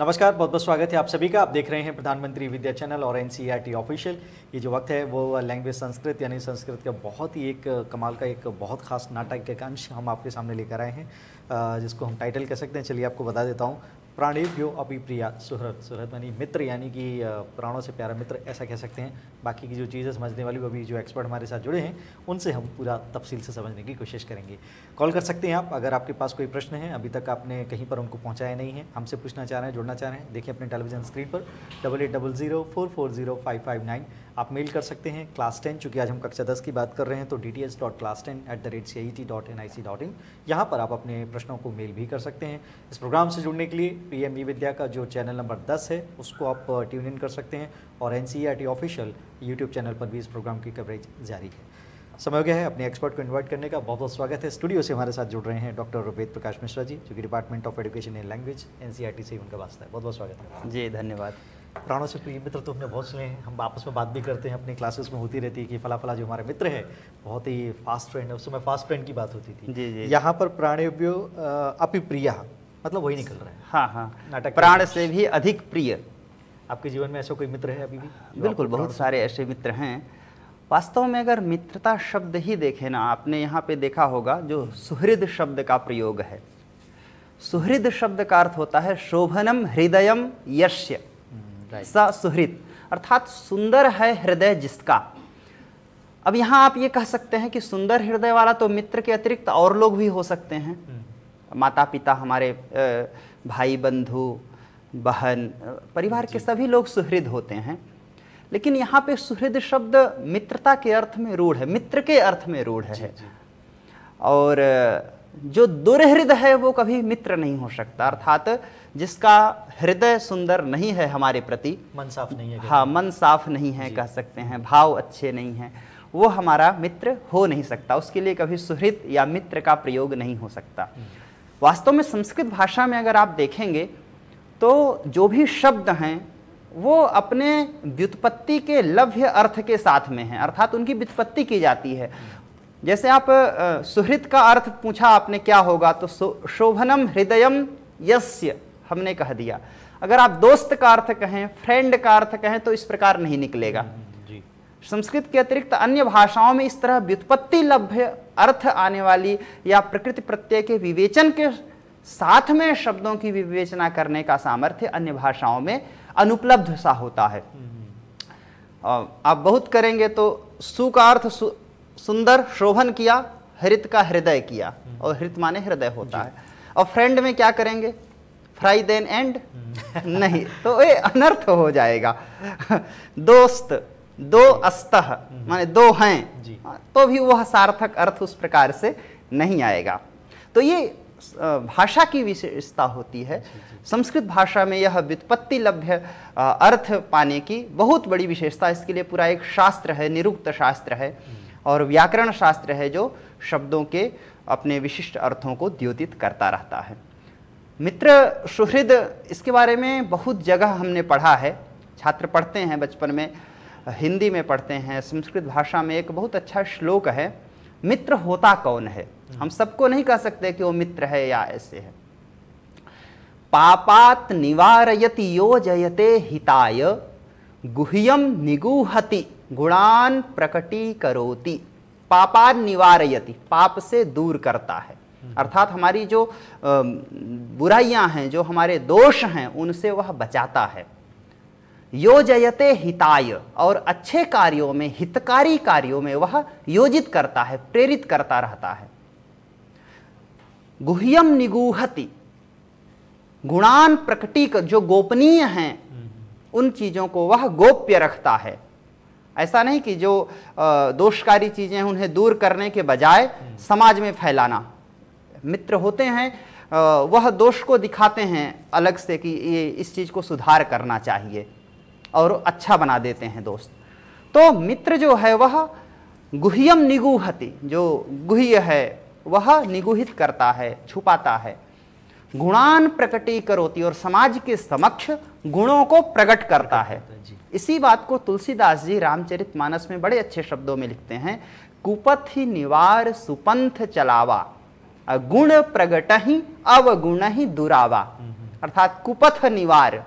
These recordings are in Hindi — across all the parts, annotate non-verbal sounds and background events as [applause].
नमस्कार बहुत बहुत स्वागत है आप सभी का आप देख रहे हैं प्रधानमंत्री विद्या चैनल और एनसीईआरटी ऑफिशियल e ये जो वक्त है वो लैंग्वेज संस्कृत यानी संस्कृत का बहुत ही एक कमाल का एक बहुत खास नाटक एक अंश हम आपके सामने लेकर आए हैं जिसको हम टाइटल कह सकते हैं चलिए आपको बता देता हूँ प्राणेव यो अभिप्रिया सुहरत सुहृद मानी मित्र यानी कि प्राणों से प्यारा मित्र ऐसा कह सकते हैं बाकी की जो चीज़ें समझने वाली वो अभी जो एक्सपर्ट हमारे साथ जुड़े हैं उनसे हम पूरा तफसील से समझने की कोशिश करेंगे कॉल कर सकते हैं आप अगर आपके पास कोई प्रश्न है अभी तक आपने कहीं पर उनको पहुँचाया नहीं है हमसे पूछना चाह रहे हैं जुड़ना चाह रहे हैं देखिए अपने टेलीविजन स्क्रीन पर double eight double zero four four zero five five nine आप मेल कर सकते हैं क्लास टेन चूँकि आज हम कक्षा दस की बात कर रहे हैं तो D T S dot class ten at the rate C I T dot N I C dot in यहाँ पर आप अपने प्रश्नों को मेल भी कर सकते हैं इस प्रोग्राम से जुड़ने के लिए पी एम ई विद्या का जो चैनल नंबर दस है उसको आप ट्यून uh, इन कर सकते हैं और N C R T official YouTube channel पर भी इस प्रोग्राम की कवरेज जारी है समय हो गया है अपने एक्सपर्ट को इन्वाइट करने का बहुत बहुत स्वागत है स्टूडियो से हमारे साथ जुड़ रहे हैं डॉक्टर रुपेद प्रकाश मिश्रा जी जो कि department of education and language एन से उनका वास्ता है बहुत बहुत स्वागत है जी धन्यवाद प्राणों से प्रिय मित्र तो हमने बहुत सुने हैं हम आपस में बात भी करते हैं अपनी क्लासेस में होती रहती है कि फला फला जो हमारे मित्र है बहुत ही फास्ट फ्रेंड है उस समय फास्ट फ्रेंड की बात होती थी जी जी यहाँ पर प्राणेभ्यो अपिप्रिया मतलब वही निकल रहा है हाँ हाँ नाटक प्राण से भी अधिक प्रिय आपके जीवन में ऐसा कोई मित्र है अभी भी बिल्कुल बहुत सारे ऐसे मित्र हैं वास्तव में अगर मित्रता शब्द ही देखें ना आपने यहाँ पे देखा होगा जो सुहृद शब्द का प्रयोग है सुहृद शब्द का अर्थ होता है शोभनम हृदयम यश्य सुहृद अर्थात सुंदर है हृदय जिसका अब यहाँ आप ये कह सकते हैं कि सुंदर हृदय वाला तो मित्र के अतिरिक्त और लोग भी हो सकते हैं हम्म। माता पिता हमारे भाई बंधु बहन परिवार के सभी लोग सुहृद होते हैं लेकिन यहाँ पे सुहृद शब्द मित्रता के अर्थ में रूढ़ है मित्र के अर्थ में रूढ़ है जी, जी। और जो दुर्हृद है वो कभी मित्र नहीं हो सकता अर्थात जिसका हृदय सुंदर नहीं है हमारे प्रति मन साफ नहीं है हाँ मन साफ नहीं है कह सकते हैं भाव अच्छे नहीं हैं वो हमारा मित्र हो नहीं सकता उसके लिए कभी सुहृत या मित्र का प्रयोग नहीं हो सकता हम्म। वास्तव में संस्कृत भाषा में अगर आप देखेंगे तो जो भी शब्द हैं वो अपने व्युत्पत्ति के लभ्य अर्थ के साथ में हैं अर्थात उनकी व्युत्पत्ति की जाती है जैसे आप सुहृत का अर्थ पूछा आपने क्या होगा तो शोभनम हृदयम यस्य हमने कह दिया अगर आप दोस्त का अर्थ कहें फ्रेंड का अर्थ कहें तो इस प्रकार नहीं निकलेगा संस्कृत के अतिरिक्त अन्य भाषाओं में इस तरह व्युत्पत्ति लभ्य अर्थ आने वाली या प्रकृति प्रत्यय के विवेचन के साथ में शब्दों की विवेचना करने का सामर्थ्य अन्य भाषाओं में अनुपलब्ध सा होता है हम्म। आप बहुत करेंगे तो सु का अर्थ सुंदर शोभन किया हृत का हृदय किया हम्म। और हृत माने हृदय होता है और फ्रेंड में क्या करेंगे फ्राई देन एंड नहीं तो ये अनर्थ हो जाएगा दोस्त दो अस्त माने दो हैं तो भी वह सार्थक अर्थ उस प्रकार से नहीं आएगा तो ये भाषा की विशेषता होती है संस्कृत भाषा में यह व्युत्पत्ति लभ्य अर्थ पाने की बहुत बड़ी विशेषता इसके लिए पूरा एक शास्त्र है निरुक्त शास्त्र है और व्याकरण शास्त्र है जो शब्दों के अपने विशिष्ट अर्थों को द्योतित करता रहता है मित्र सुहृद इसके बारे में बहुत जगह हमने पढ़ा है छात्र पढ़ते हैं बचपन में हिंदी में पढ़ते हैं संस्कृत भाषा में एक बहुत अच्छा श्लोक है मित्र होता कौन है हम्म। हम सबको नहीं कह सकते कि वो मित्र है या ऐसे है पापात निवारयति यो जयते हिताय गुह्यम निगूहति गुणान प्रकटी करोति पापात निवारयति पाप से दूर करता है अर्थात हमारी जो बुराइयां हैं जो हमारे दोष हैं उनसे वह बचाता है योजयते हिताय और अच्छे कार्यों में हितकारी कार्यों में वह योजित करता है प्रेरित करता रहता है गुह्यम निगूहति गुणान प्रकटीक जो गोपनीय हैं हम्म। उन चीज़ों को वह गोप्य रखता है ऐसा नहीं कि जो दोषकारी चीज़ें हैं उन्हें दूर करने के बजाय हम्म। समाज में फैलाना मित्र होते हैं वह दोष को दिखाते हैं अलग से कि ये इस चीज़ को सुधार करना चाहिए और अच्छा बना देते हैं दोस्त तो मित्र जो है वह गुह्यम निगूहति जो गुह्य है वह निगूहित करता है छुपाता है गुणान प्रकटी करोती और समाज के समक्ष गुणों को प्रकट करता है इसी बात को तुलसीदास जी रामचरित मानस में बड़े अच्छे शब्दों में लिखते हैं कुपथ ही निवार सुपंथ चलावा गुण प्रगट ही अवगुण ही दुरावा अर्थात कुपथ निवार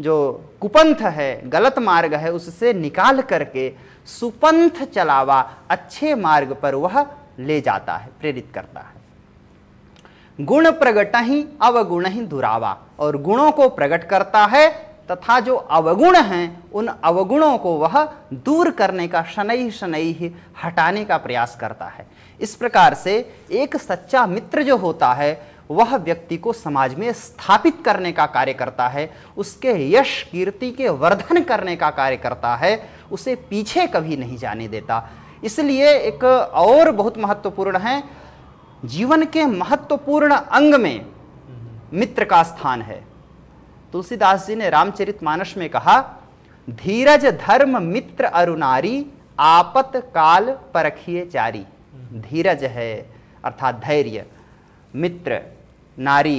जो कुपंथ है गलत मार्ग है उससे निकाल करके सुपंथ चलावा अच्छे मार्ग पर वह ले जाता है प्रेरित करता है गुण प्रगट ही अवगुण ही दुरावा और गुणों को प्रकट करता है तथा जो अवगुण हैं उन अवगुणों को वह दूर करने का शनै शनै ही हटाने का प्रयास करता है इस प्रकार से एक सच्चा मित्र जो होता है वह व्यक्ति को समाज में स्थापित करने का कार्य करता है उसके यश कीर्ति के वर्धन करने का कार्य करता है उसे पीछे कभी नहीं जाने देता इसलिए एक और बहुत महत्वपूर्ण है जीवन के महत्वपूर्ण अंग में मित्र का स्थान है तुलसीदास जी ने रामचरित मानस में कहा धीरज धर्म मित्र अरुणारी आपत काल परखिए चारी धीरज है अर्थात धैर्य मित्र नारी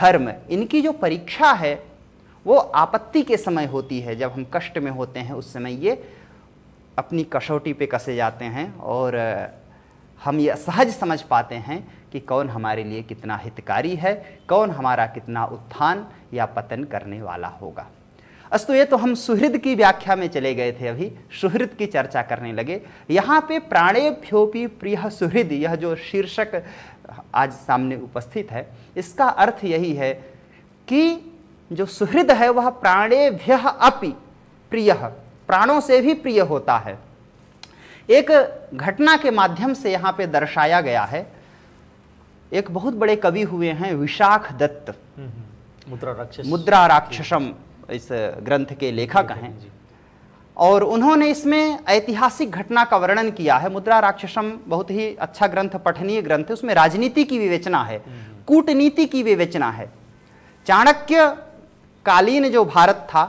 धर्म इनकी जो परीक्षा है वो आपत्ति के समय होती है जब हम कष्ट में होते हैं उस समय ये अपनी कसौटी पे कसे जाते हैं और हम ये सहज समझ पाते हैं कि कौन हमारे लिए कितना हितकारी है कौन हमारा कितना उत्थान या पतन करने वाला होगा अस्तु ये तो हम सुहृद की व्याख्या में चले गए थे अभी सुहृद की चर्चा करने लगे यहाँ पे प्राणेभ्योपी प्रिय सुहृद यह जो शीर्षक आज सामने उपस्थित है इसका अर्थ यही है कि जो सुहृद है वह प्राणेभ्य अपि प्रिय प्राणों से भी प्रिय होता है एक घटना के माध्यम से यहाँ पे दर्शाया गया है एक बहुत बड़े कवि हुए हैं विशाख दत्त हम्म, हम्म। मुद्रा राक्षस मुद्रा राक्षसम इस ग्रंथ के लेखक हैं और उन्होंने इसमें ऐतिहासिक घटना का वर्णन किया है मुद्रा राक्षसम बहुत ही अच्छा ग्रंथ पठनीय ग्रंथ है उसमें राजनीति की विवेचना है हम्म, हम्म। कूटनीति की विवेचना है चाणक्य कालीन जो भारत था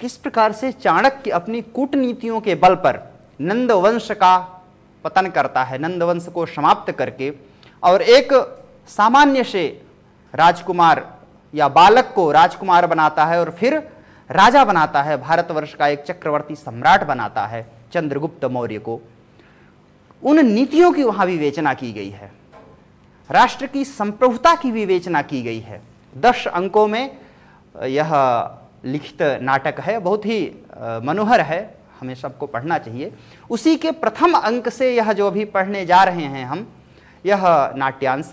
किस प्रकार से चाणक्य अपनी कूटनीतियों के बल पर नंदवंश का पतन करता है नंदवंश को समाप्त करके और एक सामान्य से राजकुमार या बालक को राजकुमार बनाता है और फिर राजा बनाता है भारतवर्ष का एक चक्रवर्ती सम्राट बनाता है चंद्रगुप्त मौर्य को उन नीतियों की वहाँ विवेचना की गई है राष्ट्र की संप्रभुता की विवेचना की गई है दस अंकों में यह लिखित नाटक है बहुत ही मनोहर है हमें सबको पढ़ना चाहिए उसी के प्रथम अंक से यह जो अभी पढ़ने जा रहे हैं हम यह नाट्यांश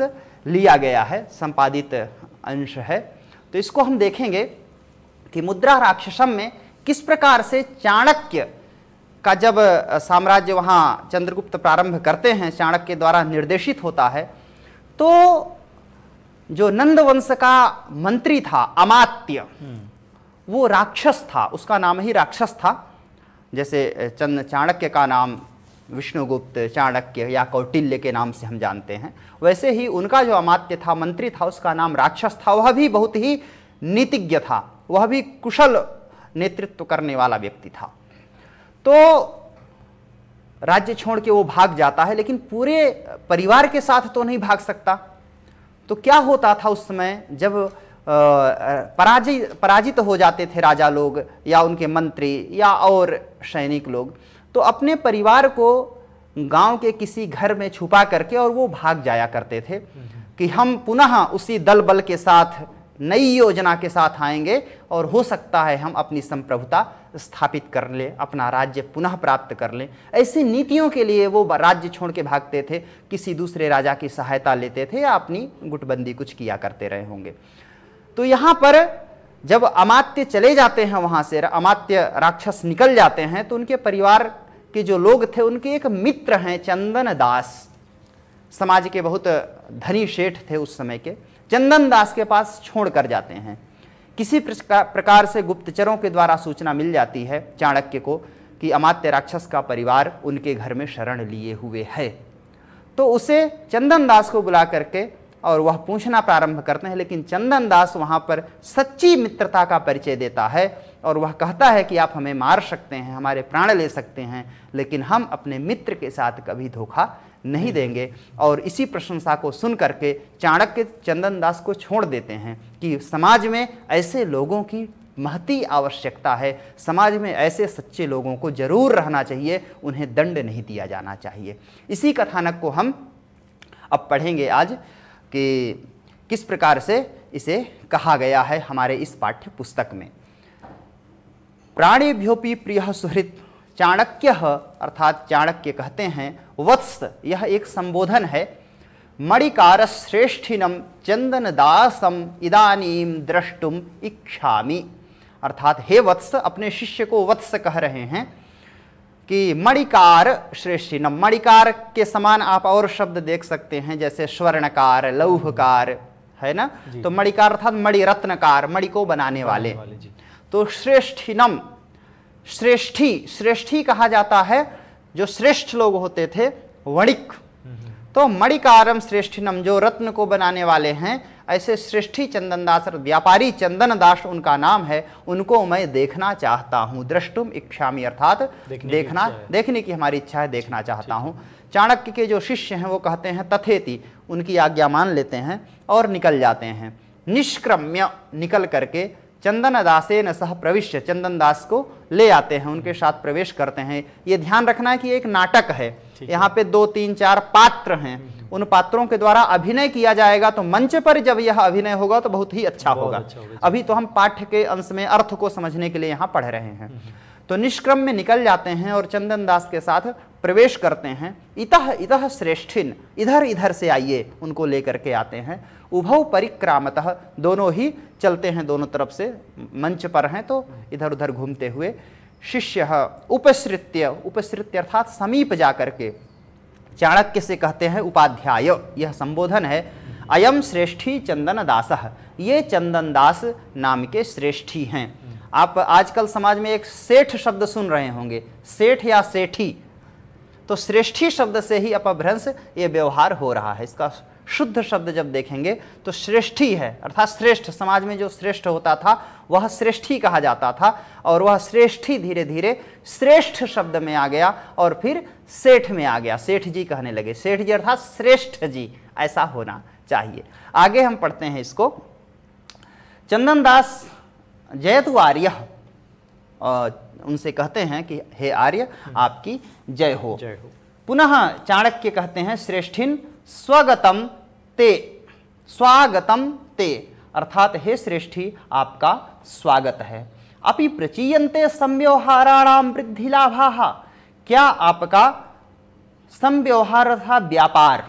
लिया गया है संपादित अंश है तो इसको हम देखेंगे कि मुद्रा राक्षसम में किस प्रकार से चाणक्य का जब साम्राज्य वहाँ चंद्रगुप्त प्रारंभ करते हैं चाणक्य द्वारा निर्देशित होता है तो जो नंद वंश का मंत्री था अमात्य हम्म। वो राक्षस था उसका नाम ही राक्षस था जैसे चंद चाणक्य का नाम विष्णुगुप्त चाणक्य या कौटिल्य के नाम से हम जानते हैं वैसे ही उनका जो अमात्य था मंत्री था उसका नाम राक्षस था वह भी बहुत ही नीतिज्ञ था वह भी कुशल नेतृत्व करने वाला व्यक्ति था तो राज्य छोड़ के वो भाग जाता है लेकिन पूरे परिवार के साथ तो नहीं भाग सकता तो क्या होता था उस समय जब पराजित पराजित तो हो जाते थे राजा लोग या उनके मंत्री या और सैनिक लोग तो अपने परिवार को गांव के किसी घर में छुपा करके और वो भाग जाया करते थे कि हम पुनः उसी दल बल के साथ नई योजना के साथ आएंगे और हो सकता है हम अपनी संप्रभुता स्थापित कर लें अपना राज्य पुनः प्राप्त कर लें ऐसी नीतियों के लिए वो राज्य छोड़ के भागते थे किसी दूसरे राजा की सहायता लेते थे या अपनी गुटबंदी कुछ किया करते रहे होंगे तो यहाँ पर जब अमात्य चले जाते हैं वहाँ से अमात्य राक्षस निकल जाते हैं तो उनके परिवार के जो लोग थे उनके एक मित्र हैं चंदन दास समाज के बहुत धनी शेठ थे उस समय के चंदन दास के पास छोड़ कर जाते हैं किसी प्रकार से गुप्तचरों के द्वारा सूचना मिल जाती है चाणक्य को कि अमात्य राक्षस का परिवार उनके घर में शरण लिए हुए है तो उसे चंदन दास को बुला करके और वह पूछना प्रारंभ करते हैं लेकिन चंदन दास वहाँ पर सच्ची मित्रता का परिचय देता है और वह कहता है कि आप हमें मार सकते हैं हमारे प्राण ले सकते हैं लेकिन हम अपने मित्र के साथ कभी धोखा नहीं हम्म। देंगे और इसी प्रशंसा को सुन करके चाणक्य चंदन दास को छोड़ देते हैं कि समाज में ऐसे लोगों की महती आवश्यकता है समाज में ऐसे सच्चे लोगों को जरूर रहना चाहिए उन्हें दंड नहीं दिया जाना चाहिए इसी कथानक को हम अब पढ़ेंगे आज कि किस प्रकार से इसे कहा गया है हमारे इस पाठ्य पुस्तक में प्राणीभ्योपि प्रिय सुहृत चाणक्य अर्थात चाणक्य कहते हैं वत्स यह एक संबोधन है मणिकार श्रेष्ठिनम चंदन दासम इदानीम द्रष्टुम इच्छामी अर्थात हे वत्स अपने शिष्य को वत्स कह रहे हैं कि मणिकार श्रेष्ठिनम मणिकार के समान आप और शब्द देख सकते हैं जैसे स्वर्णकार लौहकार है ना तो मणिकार अर्थात मणिरत्नकार मणि को बनाने वाले, वाले तो श्रेष्ठिनम श्रेष्ठी श्रेष्ठी कहा जाता है जो श्रेष्ठ लोग होते थे वणिक हम्म, हम्म। तो मणिकारम श्रेष्ठिनम जो रत्न को बनाने वाले हैं ऐसे श्रेष्ठी चंदन दास व्यापारी चंदन दास उनका नाम है उनको मैं देखना चाहता हूँ दृष्टुम इच्छामी अर्थात देखने देखना की देखने की हमारी इच्छा है देखना चाहता हूँ चाणक्य के जो शिष्य हैं वो कहते हैं तथेति उनकी आज्ञा मान लेते हैं और निकल जाते हैं निष्क्रम्य निकल करके चंदन दासेन सह प्रविश्य चंदन दास को ले आते हैं उनके साथ प्रवेश करते हैं ये ध्यान रखना है कि एक नाटक है यहाँ पे दो तीन चार पात्र हैं उन पात्रों के द्वारा अभिनय किया जाएगा तो मंच पर जब यह अभिनय होगा तो बहुत ही अच्छा होगा अच्छा अभी तो हम पाठ्य के अंश में अर्थ को समझने के लिए यहाँ पढ़ रहे हैं तो निष्क्रम में निकल जाते हैं और चंदन दास के साथ प्रवेश करते हैं इतः इतः श्रेष्ठिन इधर इधर से आइए उनको लेकर के आते हैं उभव परिक्रामतः दोनों ही चलते हैं दोनों तरफ से मंच पर हैं तो इधर उधर घूमते हुए शिष्य उपसृत्य उपसृत्य अर्थात समीप जा करके चाणक्य से कहते हैं उपाध्याय यह संबोधन है अयम श्रेष्ठी चंदन दास ये चंदन दास नाम के श्रेष्ठी हैं आप आजकल समाज में एक सेठ शब्द सुन रहे होंगे सेठ या सेठी तो श्रेष्ठी शब्द से ही अपभ्रंश ये व्यवहार हो रहा है इसका शुद्ध शब्द जब देखेंगे तो श्रेष्ठी है अर्थात श्रेष्ठ समाज में जो श्रेष्ठ होता था वह श्रेष्ठी कहा जाता था और वह श्रेष्ठी धीरे धीरे श्रेष्ठ शब्द में आ गया और फिर सेठ में आ गया सेठ जी कहने लगे सेठ जी अर्थात श्रेष्ठ जी ऐसा होना चाहिए आगे हम पढ़ते हैं इसको चंदनदास जयतु आर्य उनसे कहते हैं कि हे आर्य हम्म। आपकी जय हो जय हो पुनः चाणक्य कहते हैं श्रेष्ठिन स्वगतम ते स्वागतम ते अर्थात हे श्रेष्ठी आपका स्वागत है अपि प्रचीयते संव्यवहाराणाम लाभा क्या आपका संव्यवहार था व्यापार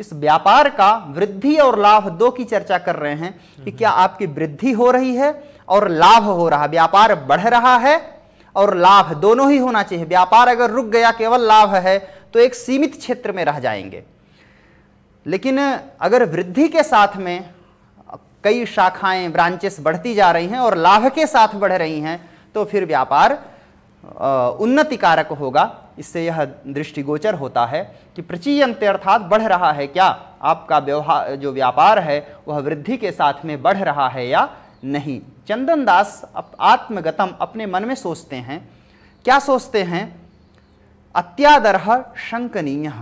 इस व्यापार का वृद्धि और लाभ दो की चर्चा कर रहे हैं कि हम्म। क्या आपकी वृद्धि हो रही है और लाभ हो रहा व्यापार बढ़ रहा है और लाभ दोनों ही होना चाहिए व्यापार अगर रुक गया केवल लाभ है तो एक सीमित क्षेत्र में रह जाएंगे लेकिन अगर वृद्धि के साथ में कई शाखाएं ब्रांचेस बढ़ती जा रही हैं और लाभ के साथ बढ़ रही हैं तो फिर व्यापार उन्नति कारक होगा इससे यह दृष्टिगोचर होता है कि प्रचीयंत अर्थात बढ़ रहा है क्या आपका व्यवहार जो व्यापार है वह वृद्धि के साथ में बढ़ रहा है या नहीं चंदन दास आत्मगतम अपने मन में सोचते हैं क्या सोचते हैं अत्यादरह शंकनीय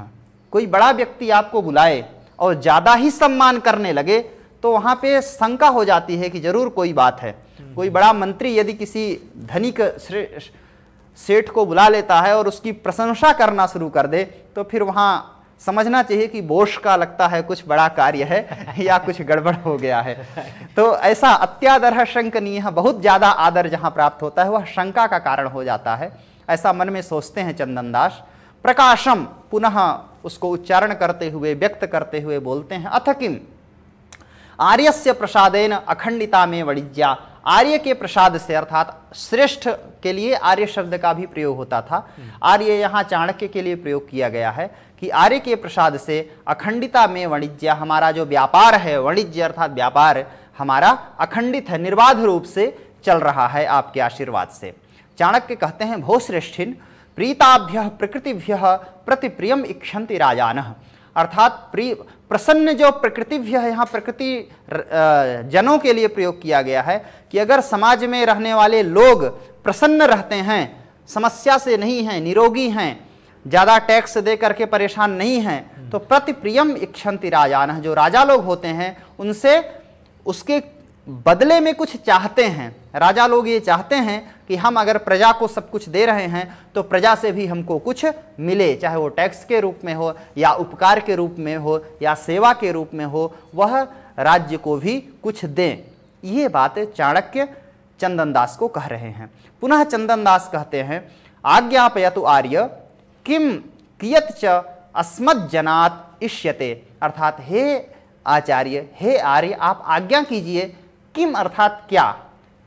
कोई बड़ा व्यक्ति आपको बुलाए और ज़्यादा ही सम्मान करने लगे तो वहाँ पे शंका हो जाती है कि जरूर कोई बात है हम्म। कोई बड़ा मंत्री यदि किसी धनिक सेठ को बुला लेता है और उसकी प्रशंसा करना शुरू कर दे तो फिर वहाँ समझना चाहिए कि बोश का लगता है कुछ बड़ा कार्य है [laughs] या कुछ गड़बड़ हो गया है तो ऐसा अत्यादर शंकनीय बहुत ज़्यादा आदर जहाँ प्राप्त होता है वह शंका का कारण हो जाता है ऐसा मन में सोचते हैं चंदन दास प्रकाशम पुनः उसको उच्चारण करते हुए व्यक्त करते हुए बोलते हैं अथ किम आर्य से प्रसादेन अखंडिता में वणिज्या आर्य के प्रसाद से अर्थात श्रेष्ठ के लिए आर्य शब्द का भी प्रयोग होता था हम्म। आर्य यहाँ चाणक्य के लिए प्रयोग किया गया है कि आर्य के प्रसाद से अखंडिता में वणिज्य हमारा जो व्यापार है वणिज्य अर्थात व्यापार हमारा अखंडित है निर्बाध रूप से चल रहा है आपके आशीर्वाद से चाणक्य कहते हैं भोश्रेष्ठिन प्रीताभ्य प्रकृतिभ्य प्रतिप्रियम इक्षंति राजान अर्थात प्रिय प्रसन्न जो प्रकृतिभ्य है यहाँ प्रकृति जनों के लिए प्रयोग किया गया है कि अगर समाज में रहने वाले लोग प्रसन्न रहते हैं समस्या से नहीं हैं निरोगी हैं ज़्यादा टैक्स दे करके परेशान नहीं हैं तो प्रति प्रियम इक्षंति राजान जो राजा लोग होते हैं उनसे उसके बदले में कुछ चाहते हैं राजा लोग ये चाहते हैं कि हम अगर प्रजा को सब कुछ दे रहे हैं तो प्रजा से भी हमको कुछ मिले चाहे वो टैक्स के रूप में हो या उपकार के रूप में हो या सेवा के रूप में हो वह राज्य को भी कुछ दें ये बात चाणक्य चंदन दास को कह रहे हैं पुनः चंदन दास कहते हैं आज्ञापयतु आर्य किम कियत च अस्मज्जनात इष्यते अर्थात हे आचार्य हे आर्य आप आज्ञा कीजिए किम अर्थात क्या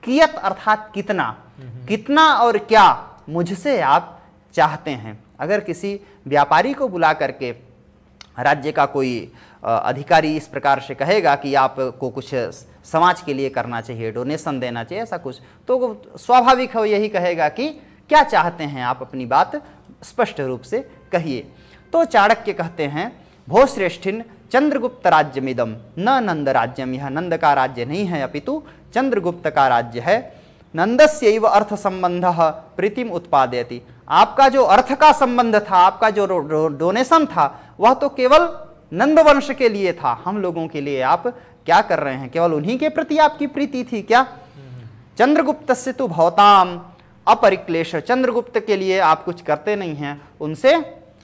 कियत अर्थात कितना हम्म। कितना और क्या मुझसे आप चाहते हैं अगर किसी व्यापारी को बुला करके राज्य का कोई अधिकारी इस प्रकार से कहेगा कि आपको कुछ समाज के लिए करना चाहिए डोनेशन देना चाहिए ऐसा कुछ तो स्वाभाविक है यही कहेगा कि क्या चाहते हैं आप अपनी बात स्पष्ट रूप से कहिए तो चाणक्य कहते हैं भोश्रेष्ठिन चंद्रगुप्त राज्यमिदम न नंद राज्यम यह नंद का राज्य नहीं है अपितु चंद्रगुप्त का राज्य है नंदस्य अर्थ संबंध प्रीतिम उत्पादयति आपका जो अर्थ का संबंध था आपका जो डोनेशन था वह तो केवल नंदवंश के लिए था हम लोगों के लिए आप क्या कर रहे हैं केवल उन्हीं के प्रति आपकी प्रीति थी क्या हम्म। चंद्रगुप्त से तो भवताम अपरिक्लेश चंद्रगुप्त के लिए आप कुछ करते नहीं हैं उनसे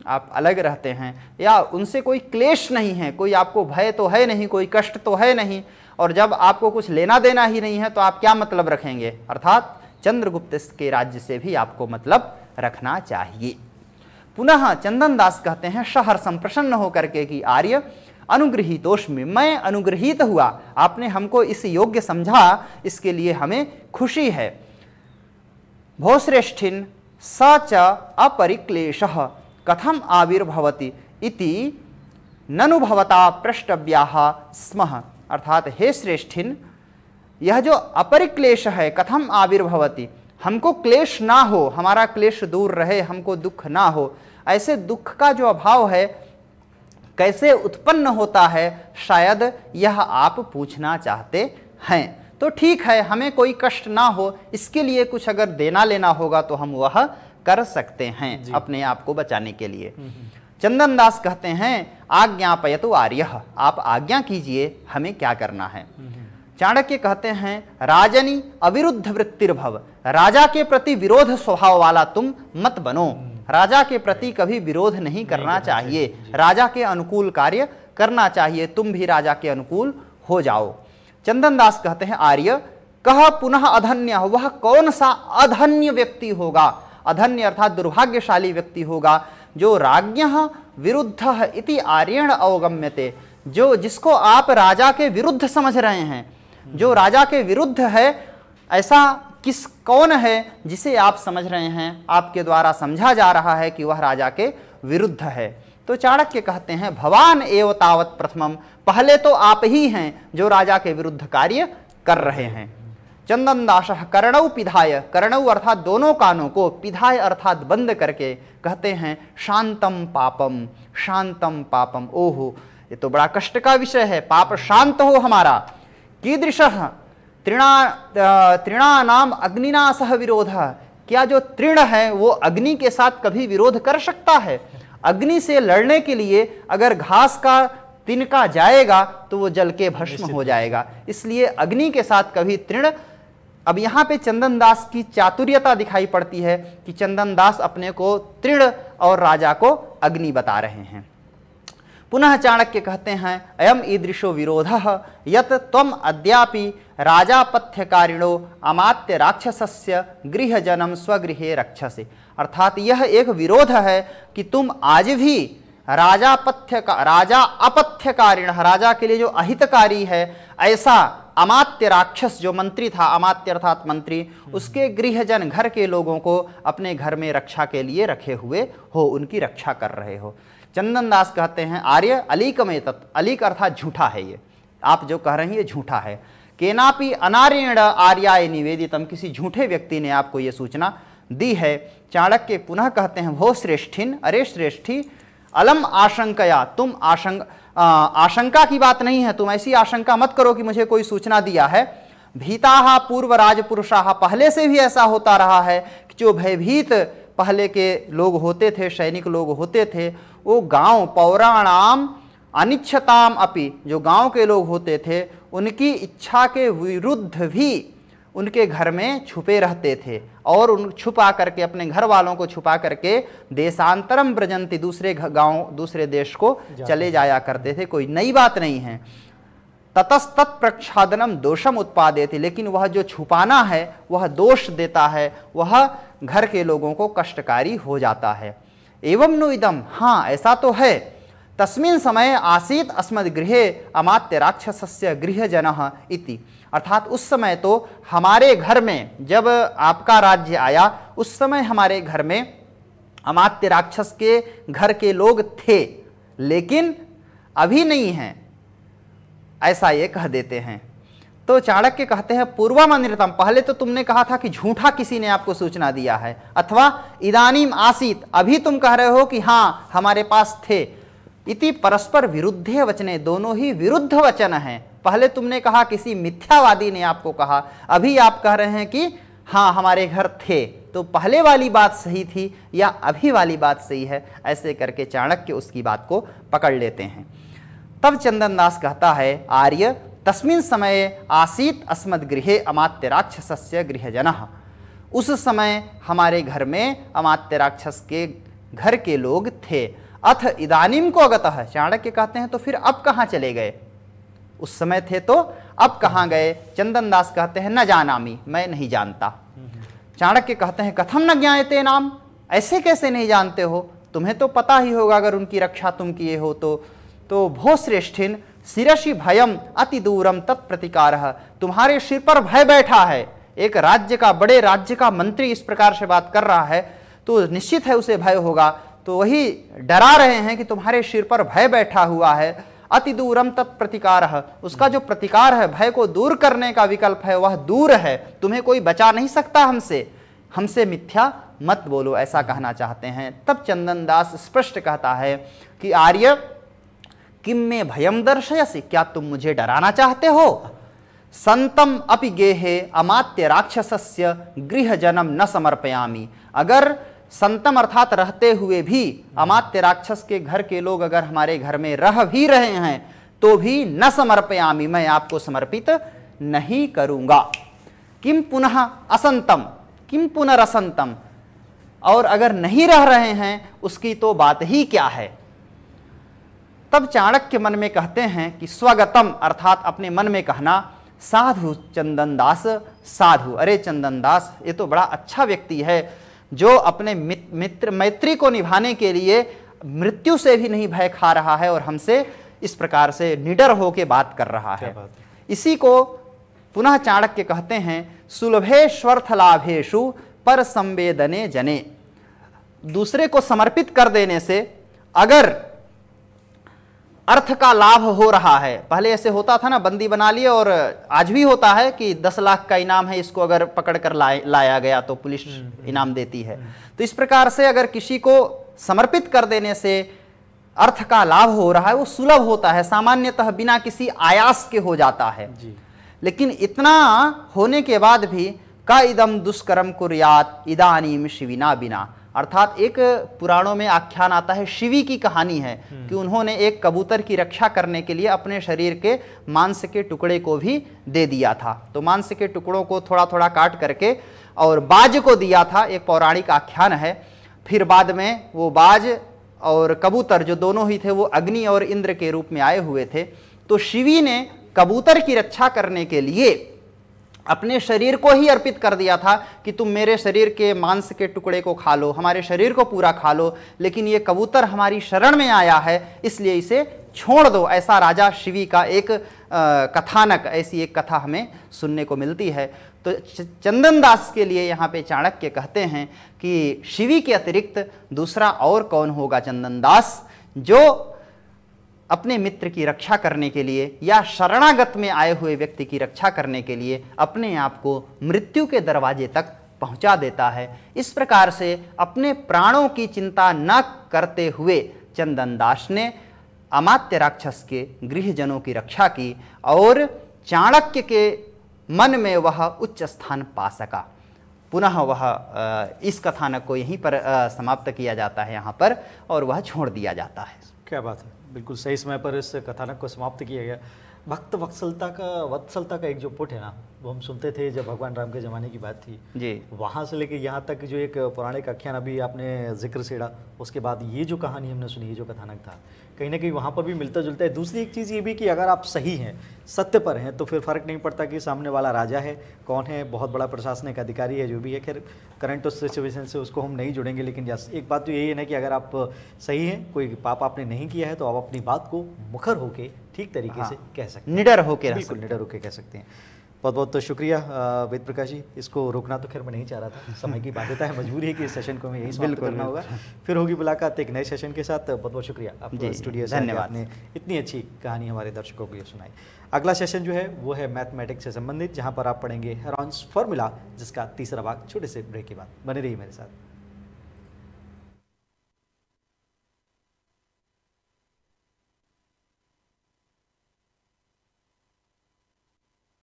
आप अलग रहते हैं या उनसे कोई क्लेश नहीं है कोई आपको भय तो है नहीं कोई कष्ट तो है नहीं और जब आपको कुछ लेना देना ही नहीं है तो आप क्या मतलब रखेंगे अर्थात चंद्रगुप्त के राज्य से भी आपको मतलब रखना चाहिए पुनः चंदन दास कहते हैं शहर संप्रसन्न होकर के कि आर्य अनुग्रहितोष में मैं अनुग्रहित हुआ आपने हमको इस योग्य समझा इसके लिए हमें खुशी है भोश्रेष्ठिन स च अपरिक्लेशः कथम आविर्भवति इति ननु भवता पृष्टव्या स्म अर्थात हे श्रेष्ठिन यह जो अपरिक्लेश है कथम आविर्भवति हमको क्लेश ना हो हमारा क्लेश दूर रहे हमको दुख ना हो ऐसे दुख का जो अभाव है कैसे उत्पन्न होता है शायद यह आप पूछना चाहते हैं तो ठीक है हमें कोई कष्ट ना हो इसके लिए कुछ अगर देना लेना होगा तो हम वह कर सकते हैं अपने आप को बचाने के लिए हम्म, हम्म। चंदन दास कहते हैं आज्ञापय तो आर्य आप आज्ञा कीजिए हमें क्या करना है हम्म, चाणक्य कहते हैं राजनी अविरुद्ध वृत्तिर्भव राजा के प्रति विरोध स्वभाव वाला तुम मत बनो राजा के प्रति कभी विरोध नहीं करना चाहिए राजा के अनुकूल कार्य करना चाहिए तुम भी राजा के अनुकूल हो जाओ चंदन दास कहते हैं आर्य कह पुनः अधन्य वह कौन सा अधन्य व्यक्ति होगा अधन्य अर्थात दुर्भाग्यशाली व्यक्ति होगा जो राज्ञ विरुद्ध इति आर्यण अवगम्यते जो जिसको आप राजा के विरुद्ध समझ रहे हैं जो राजा के विरुद्ध है ऐसा किस कौन है जिसे आप समझ रहे हैं आपके द्वारा समझा जा रहा है कि वह राजा के विरुद्ध है तो चाणक्य कहते हैं भवान एव तावत प्रथमम पहले तो आप ही हैं जो राजा के विरुद्ध कार्य कर रहे हैं चंदन दास कर्णव पिधाय कर्णव अर्थात दोनों कानों को पिधाय अर्थात बंद करके कहते हैं शांतम पापम शांतम पापम ओहो ये तो बड़ा कष्ट का विषय है पाप शांत हो हमारा कीदृश तृणा त्रिणा अग्निना सह विरोध क्या जो तृण है वो अग्नि के साथ कभी विरोध कर सकता है अग्नि से लड़ने के लिए अगर घास का तिनका जाएगा तो वो जल के भस्म हो जाएगा इसलिए अग्नि के साथ कभी तृण अब यहाँ पे चंदन दास की चातुर्यता दिखाई पड़ती है कि चंदन दास अपने को तृण और राजा को अग्नि बता रहे हैं पुनः चाणक्य कहते हैं अयम ईदृशो विरोध यत तम अद्यापि राजापथ्यकारिणो अमात्य गृह गृहजनम स्वगृहे रक्षसे अर्थात यह एक विरोध है कि तुम आज भी राजा पथ्य का राजा अपथ्यकारिण राजा के लिए जो अहितकारी है ऐसा अमात्य राक्षस जो मंत्री था अमात्य अर्थात मंत्री हम्म। उसके गृहजन घर के लोगों को अपने घर में रक्षा के लिए रखे हुए हो उनकी रक्षा कर रहे हो चंदन दास कहते हैं आर्य अलीक में तत् अलीक अर्थात झूठा है ये आप जो कह रहे हैं ये झूठा है केनापि अनार्यण आर्याय निवेदितम किसी झूठे व्यक्ति ने आपको ये सूचना दी है चाणक्य पुनः कहते हैं भो श्रेष्ठिन अरे श्रेष्ठी अलम आशंकया तुम आशंक आशंका की बात नहीं है तुम ऐसी आशंका मत करो कि मुझे कोई सूचना दिया है भीता पूर्व राजपुरुषाह पहले से भी ऐसा होता रहा है कि जो भयभीत पहले के लोग होते थे सैनिक लोग होते थे वो गांव पौराणाम अनिच्छताम अपि जो गांव के लोग होते थे उनकी इच्छा के विरुद्ध भी उनके घर में छुपे रहते थे और उन छुपा करके अपने घर वालों को छुपा करके देशांतरम ब्रजंती दूसरे गांव दूसरे देश को चले जाया करते थे कोई नई बात नहीं है ततस्तत् प्रक्षादनम दोषम थे लेकिन वह जो छुपाना है वह दोष देता है वह घर के लोगों को कष्टकारी हो जाता है एवं नु इदम हाँ ऐसा तो है तस्मिन समय आसीत अस्मद गृह अमात्य गृह गृहजनः इति अर्थात उस समय तो हमारे घर में जब आपका राज्य आया उस समय हमारे घर में अमात्य राक्षस के घर के लोग थे लेकिन अभी नहीं हैं ऐसा ये कह देते हैं तो चाणक्य कहते हैं पूर्वमनिरतम पहले तो तुमने कहा था कि झूठा किसी ने आपको सूचना दिया है अथवा इदानीम आसित अभी तुम कह रहे हो कि हाँ हमारे पास थे इति परस्पर विरुद्ध वचने दोनों ही विरुद्ध वचन हैं पहले तुमने कहा किसी मिथ्यावादी ने आपको कहा अभी आप कह रहे हैं कि हाँ हमारे घर थे तो पहले वाली बात सही थी या अभी वाली बात सही है ऐसे करके चाणक्य उसकी बात को पकड़ लेते हैं तब चंदन दास कहता है आर्य तस्मिन समय आसीत अस्मद गृहे अमात्य राक्षस गृहजन उस समय हमारे घर में अमात्य राक्षस के घर के लोग थे अथ इदानीम को अगत चाणक्य कहते हैं तो फिर अब कहाँ चले गए उस समय थे तो अब कहाँ गए चंदन दास कहते हैं न जानामी मैं नहीं जानता चाणक्य कहते हैं कथम न ज्ञाते नाम ऐसे कैसे नहीं जानते हो तुम्हें तो पता ही होगा अगर उनकी रक्षा तुम किए हो तो तो श्रेष्ठिन सिरसी भयम अति दूरम तत्प्रतिकार तुम्हारे सिर पर भय बैठा है एक राज्य का बड़े राज्य का मंत्री इस प्रकार से बात कर रहा है तो निश्चित है उसे भय होगा तो वही डरा रहे हैं कि तुम्हारे सिर पर भय बैठा हुआ है अति दूरम तत् प्रतिकार उसका जो प्रतिकार है भय को दूर करने का विकल्प है वह दूर है तुम्हें कोई बचा नहीं सकता हमसे हमसे मिथ्या मत बोलो ऐसा कहना चाहते हैं तब चंदन दास स्पष्ट कहता है कि आर्य किम में भयम दर्शयसी क्या तुम मुझे डराना चाहते हो संतम अपि गेहे अमात्य राक्षसस्य जनम न समर्पयामी अगर संतम अर्थात रहते हुए भी अमात्य राक्षस के घर के लोग अगर हमारे घर में रह भी रहे हैं तो भी न समर्पयामी मैं आपको समर्पित नहीं करूंगा किम पुनः असंतम किम पुनरअसंतम और अगर नहीं रह रहे हैं उसकी तो बात ही क्या है तब चाणक्य मन में कहते हैं कि स्वगतम अर्थात अपने मन में कहना साधु चंदन दास साधु अरे चंदन दास ये तो बड़ा अच्छा व्यक्ति है जो अपने मित्र मैत्री को निभाने के लिए मृत्यु से भी नहीं भय खा रहा है और हमसे इस प्रकार से निडर होकर बात कर रहा है इसी को पुनः चाणक्य कहते हैं सुलभेश्वर्थ लाभेशु पर संवेदने जने दूसरे को समर्पित कर देने से अगर अर्थ का लाभ हो रहा है पहले ऐसे होता था ना बंदी बना लिए और आज भी होता है कि दस लाख का इनाम है इसको अगर पकड़ कर लाए लाया गया तो पुलिस हम्म, हम्म, हम्म, इनाम देती है तो इस प्रकार से अगर किसी को समर्पित कर देने से अर्थ का लाभ हो रहा है वो सुलभ होता है सामान्यतः बिना किसी आयास के हो जाता है लेकिन इतना होने के बाद भी का इदम दुष्कर्म कुरियात इदानीम शिविना बिना अर्थात एक पुराणों में आख्यान आता है शिवी की कहानी है हम्म। कि उन्होंने एक कबूतर की रक्षा करने के लिए अपने शरीर के मांस के टुकड़े को भी दे दिया था तो मांस के टुकड़ों को थोड़ा थोड़ा काट करके और बाज को दिया था एक पौराणिक आख्यान है फिर बाद में वो बाज और कबूतर जो दोनों ही थे वो अग्नि और इंद्र के रूप में आए हुए थे तो शिवी ने कबूतर की रक्षा करने के लिए अपने शरीर को ही अर्पित कर दिया था कि तुम मेरे शरीर के मांस के टुकड़े को खा लो हमारे शरीर को पूरा खा लो लेकिन ये कबूतर हमारी शरण में आया है इसलिए इसे छोड़ दो ऐसा राजा शिवी का एक कथानक ऐसी एक कथा हमें सुनने को मिलती है तो चंदन दास के लिए यहाँ पे चाणक्य कहते हैं कि शिवी के अतिरिक्त दूसरा और कौन होगा चंदन दास जो अपने मित्र की रक्षा करने के लिए या शरणागत में आए हुए व्यक्ति की रक्षा करने के लिए अपने आप को मृत्यु के दरवाजे तक पहुंचा देता है इस प्रकार से अपने प्राणों की चिंता न करते हुए चंदन दास ने अमात्य राक्षस के गृहजनों की रक्षा की और चाणक्य के मन में वह उच्च स्थान पा सका पुनः वह इस कथानक को यहीं पर समाप्त किया जाता है यहाँ पर और वह छोड़ दिया जाता है क्या बात है बिल्कुल सही समय पर इस कथानक को समाप्त किया गया भक्त वत्सलता का वत्सलता का एक जो पुट है ना वो हम सुनते थे जब भगवान राम के ज़माने की बात थी जी वहाँ से लेकर यहाँ तक जो एक पौराणिक आख्यान अभी आपने जिक्र सेड़ा उसके बाद ये जो कहानी हमने सुनी ये जो कथानक था कहीं ना कहीं वहाँ पर भी मिलता जुलता है दूसरी एक चीज़ ये भी कि अगर आप सही हैं सत्य पर हैं तो फिर फ़र्क नहीं पड़ता कि सामने वाला राजा है कौन है बहुत बड़ा प्रशासनिक अधिकारी है जो भी है खैर करंट उस सिचुएशन से उसको हम नहीं जुड़ेंगे लेकिन एक बात तो यही है ना कि अगर आप सही हैं कोई पाप आपने नहीं किया है तो आप अपनी बात को मुखर होकर ठीक तरीके हाँ, से कह सकते हैं निडर होकर बिल्कुल निडर होकर कह सकते हैं बहुत बहुत तो शुक्रिया वेद प्रकाश जी इसको रोकना तो खैर मैं नहीं चाह रहा था समय की बाध्यता है मजबूरी है कि इस सेशन को हमें यही समाप्त करना होगा फिर होगी मुलाकात एक नए सेशन के साथ बहुत बहुत शुक्रिया आपको स्टूडियो धन्यवाद ने इतनी अच्छी कहानी हमारे दर्शकों को सुनाई अगला सेशन जो है वो है मैथमेटिक्स से संबंधित जहाँ पर आप पढ़ेंगे हेरॉन्स फॉर्मूला जिसका तीसरा भाग छोटे से ब्रेक के बाद बने रही मेरे साथ